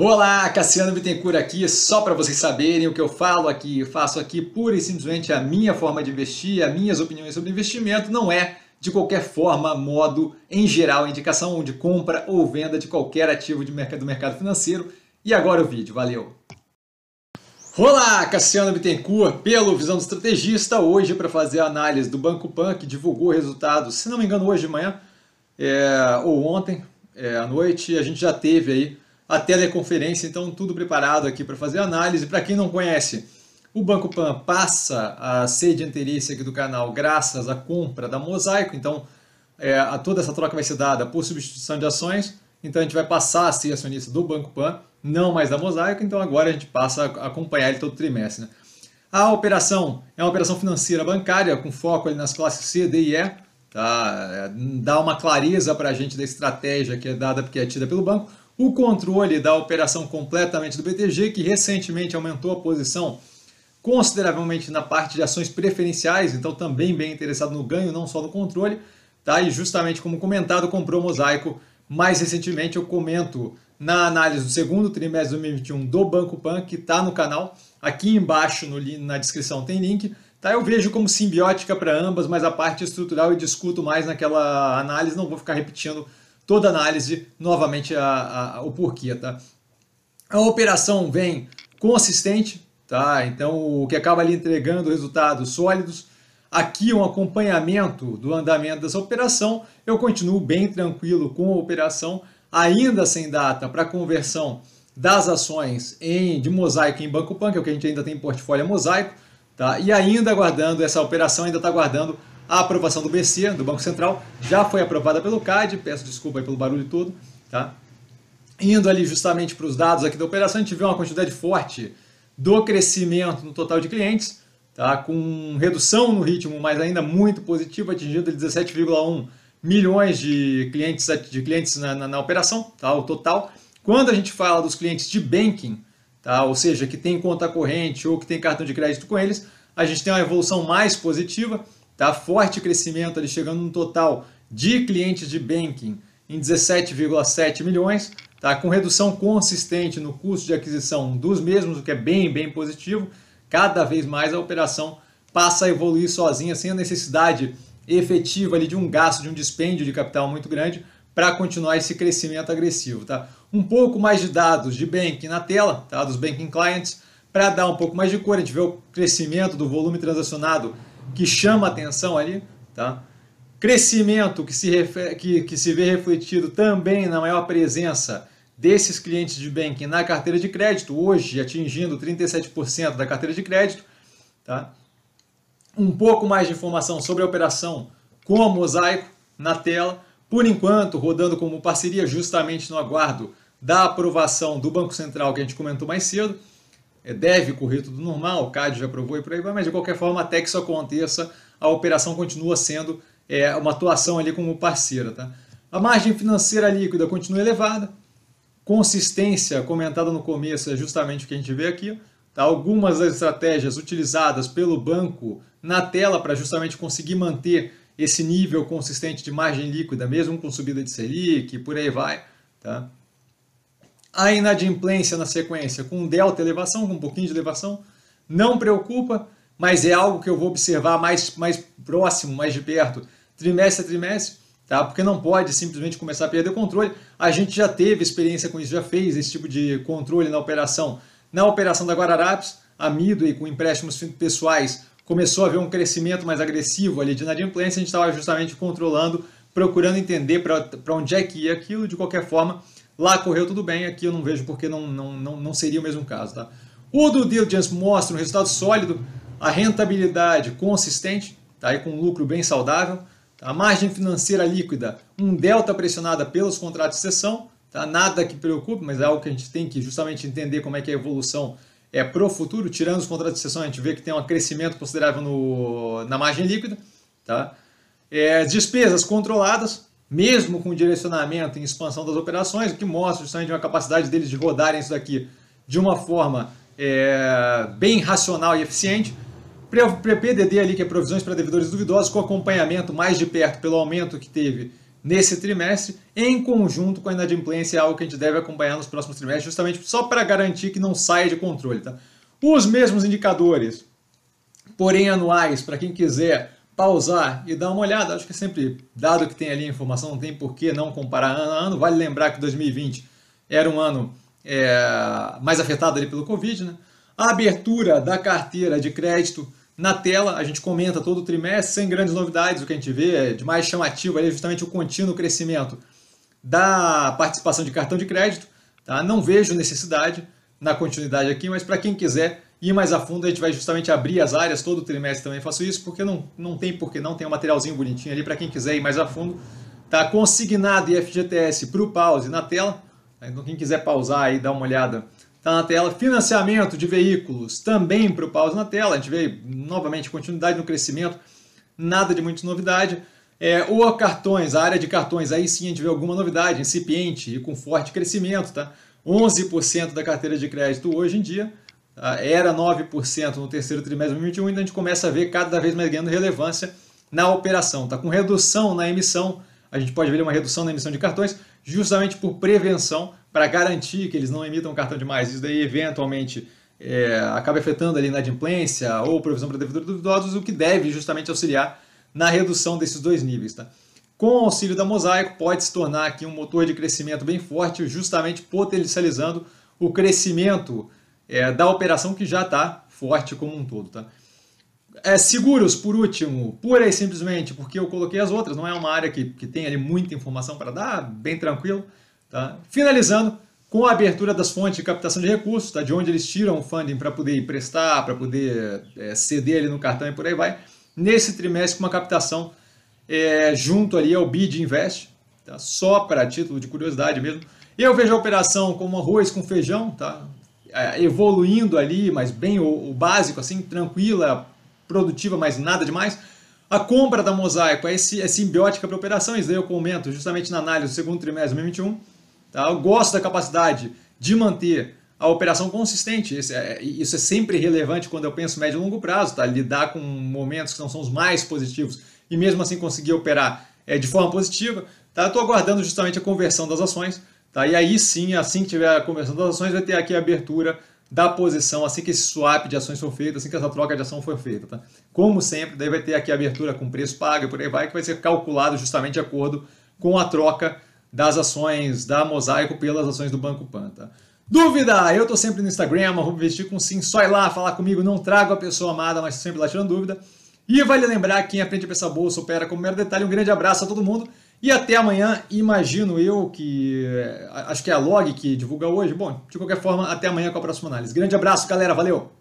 Olá, Cassiano Bittencourt aqui, só para vocês saberem o que eu falo aqui, eu faço aqui pura e simplesmente a minha forma de investir, as minhas opiniões sobre investimento, não é de qualquer forma, modo, em geral, indicação de compra ou venda de qualquer ativo de mercado, do mercado financeiro. E agora o vídeo, valeu! Olá, Cassiano Bittencourt, pelo Visão do Estrategista, hoje para fazer a análise do Banco Pan, que divulgou resultados, se não me engano, hoje de manhã é, ou ontem é, à noite, a gente já teve aí a teleconferência, então tudo preparado aqui para fazer análise. Para quem não conhece, o Banco Pan passa a ser de interesse aqui do canal graças à compra da Mosaico, então é, a toda essa troca vai ser dada por substituição de ações, então a gente vai passar a ser acionista do Banco Pan, não mais da Mosaico, então agora a gente passa a acompanhar ele todo trimestre. Né? A operação é uma operação financeira bancária, com foco ali nas classes C, D e E, tá? É, dá uma clareza para a gente da estratégia que é dada, porque é tida pelo banco o controle da operação completamente do BTG, que recentemente aumentou a posição consideravelmente na parte de ações preferenciais, então também bem interessado no ganho, não só no controle, tá? E justamente como comentado, comprou o Mosaico mais recentemente, eu comento na análise do segundo trimestre de 2021 do Banco Pan, que está no canal, aqui embaixo no, na descrição tem link, tá? Eu vejo como simbiótica para ambas, mas a parte estrutural eu discuto mais naquela análise, não vou ficar repetindo toda análise, novamente a, a, o porquê, tá? A operação vem consistente, tá? Então, o que acaba ali entregando resultados sólidos. Aqui um acompanhamento do andamento dessa operação. Eu continuo bem tranquilo com a operação, ainda sem data para conversão das ações em, de mosaico em Banco Pan, que é o que a gente ainda tem em portfólio é mosaico, tá? e ainda aguardando, essa operação ainda está aguardando a aprovação do BC, do Banco Central, já foi aprovada pelo CAD, peço desculpa pelo barulho todo, tá? Indo ali justamente para os dados aqui da operação, a gente vê uma quantidade forte do crescimento no total de clientes, tá? com redução no ritmo, mas ainda muito positivo, atingindo 17,1 milhões de clientes, de clientes na, na, na, operação, tá? o total. Quando a gente fala dos clientes de banking, tá? ou seja, que tem conta corrente ou que tem cartão de crédito com eles, a gente tem uma evolução mais positiva, Tá? Forte crescimento, ali chegando no total de clientes de banking em 17,7 milhões, tá? com redução consistente no custo de aquisição dos mesmos, o que é bem, bem positivo. Cada vez mais a operação passa a evoluir sozinha, sem a necessidade efetiva ali de um gasto, de um dispêndio de capital muito grande para continuar esse crescimento agressivo. Tá? Um pouco mais de dados de banking na tela, tá? dos banking clients, para dar um pouco mais de cor, a gente vê o crescimento do volume transacionado que chama atenção ali, tá? Crescimento que se, que, que se vê refletido também na maior presença desses clientes de banking na carteira de crédito, hoje atingindo 37% da carteira de crédito. Tá? Um pouco mais de informação sobre a operação com a Mosaico na tela. Por enquanto, rodando como parceria justamente no aguardo da aprovação do Banco Central que a gente comentou mais cedo. É, deve correr tudo normal, o CAD já aprovou e por aí vai, mas de qualquer forma, até que isso aconteça, a operação continua sendo é, uma atuação ali como parceira. Tá? A margem financeira líquida continua elevada, consistência comentada no começo é justamente o que a gente vê aqui. Tá? Algumas das estratégias utilizadas pelo banco na tela para justamente conseguir manter esse nível consistente de margem líquida, mesmo com subida de Selic, por aí vai. Tá? A inadimplência na sequência, com delta elevação, com um pouquinho de elevação, não preocupa, mas é algo que eu vou observar mais, mais próximo, mais de perto, trimestre a trimestre, tá? porque não pode simplesmente começar a perder o controle. A gente já teve experiência com isso, já fez esse tipo de controle na operação. Na operação da Guararapes, a Midway, com empréstimos pessoais, começou a ver um crescimento mais agressivo ali de inadimplência, a gente estava justamente controlando, procurando entender para onde é que ia aquilo, de qualquer forma, Lá correu tudo bem, aqui eu não vejo porque não, não, não, não seria o mesmo caso. Tá? O do diligence mostra um resultado sólido, a rentabilidade consistente, tá? e com um lucro bem saudável, tá? a margem financeira líquida, um delta pressionada pelos contratos de cessão, tá? nada que preocupe, mas é algo que a gente tem que justamente entender como é que a evolução é para o futuro, tirando os contratos de cessão, a gente vê que tem um crescimento considerável no, na margem líquida. Tá? É, despesas controladas, mesmo com direcionamento em expansão das operações, o que mostra justamente uma capacidade deles de rodarem isso daqui de uma forma é, bem racional e eficiente. PDD ali, que é provisões para devedores duvidosos, com acompanhamento mais de perto pelo aumento que teve nesse trimestre, em conjunto com a inadimplência, é algo que a gente deve acompanhar nos próximos trimestres, justamente só para garantir que não saia de controle. Tá? Os mesmos indicadores, porém anuais, para quem quiser pausar e dar uma olhada. Acho que é sempre, dado que tem ali a informação, não tem por que não comparar ano a ano. Vale lembrar que 2020 era um ano é, mais afetado ali pelo Covid. Né? A abertura da carteira de crédito na tela, a gente comenta todo trimestre, sem grandes novidades. O que a gente vê é de mais chamativo ali é justamente o contínuo crescimento da participação de cartão de crédito. Tá? Não vejo necessidade na continuidade aqui, mas para quem quiser ir mais a fundo, a gente vai justamente abrir as áreas, todo trimestre também faço isso, porque não, não tem porque não, tem um materialzinho bonitinho ali para quem quiser ir mais a fundo. Tá consignado IFGTS para o pause na tela, então quem quiser pausar e dar uma olhada tá na tela. Financiamento de veículos também para o pause na tela, a gente vê novamente continuidade no crescimento, nada de muita novidade. É, o cartões, a área de cartões, aí sim a gente vê alguma novidade, incipiente e com forte crescimento, tá? 11% da carteira de crédito hoje em dia, tá? era 9% no terceiro trimestre de 2021, ainda a gente começa a ver cada vez mais ganhando relevância na operação. Está com redução na emissão, a gente pode ver uma redução na emissão de cartões, justamente por prevenção, para garantir que eles não emitam cartão demais. Isso daí, eventualmente, é, acaba afetando ali na adimplência ou provisão para devedores duvidosos, o que deve justamente auxiliar na redução desses dois níveis. Tá? com o auxílio da Mosaico, pode se tornar aqui um motor de crescimento bem forte, justamente potencializando o crescimento é, da operação que já está forte como um todo. Tá? É, seguros, por último, pura e simplesmente porque eu coloquei as outras, não é uma área que, que tem ali muita informação para dar, bem tranquilo. Tá? Finalizando com a abertura das fontes de captação de recursos, tá? de onde eles tiram o funding para poder emprestar, para poder é, ceder ali no cartão e por aí vai. Nesse trimestre, com uma captação é, junto ali ao BID Invest, tá? só para título de curiosidade mesmo. Eu vejo a operação como arroz com feijão, tá? É, evoluindo ali, mas bem o, o básico, assim, tranquila, produtiva, mas nada demais. A compra da Mosaico é, é simbiótica para operação, isso daí eu comento justamente na análise do segundo trimestre de 2021. Tá? Eu gosto da capacidade de manter a operação consistente. Isso é, é, isso é sempre relevante quando eu penso médio e longo prazo, tá? lidar com momentos que não são os mais positivos e mesmo assim conseguir operar é, de forma positiva, tá? Estou aguardando justamente a conversão das ações, tá? E aí sim, assim que tiver a conversão das ações, vai ter aqui a abertura da posição assim que esse swap de ações for feito, assim que essa troca de ação for feita. Tá? Como sempre, daí vai ter aqui a abertura com preço pago e por aí vai, que vai ser calculado justamente de acordo com a troca das ações da Mosaico pelas ações do Banco Pan. Tá? Dúvida? Eu estou sempre no Instagram, arroba investir com sim, só ir lá falar comigo, não trago a pessoa amada, mas sempre lá tirando dúvida. E vale lembrar quem aprende a pensar bolsa opera como mero detalhe. Um grande abraço a todo mundo e até amanhã. Imagino eu que acho que é a log que divulga hoje. Bom, de qualquer forma, até amanhã com a próxima análise. Grande abraço, galera. Valeu.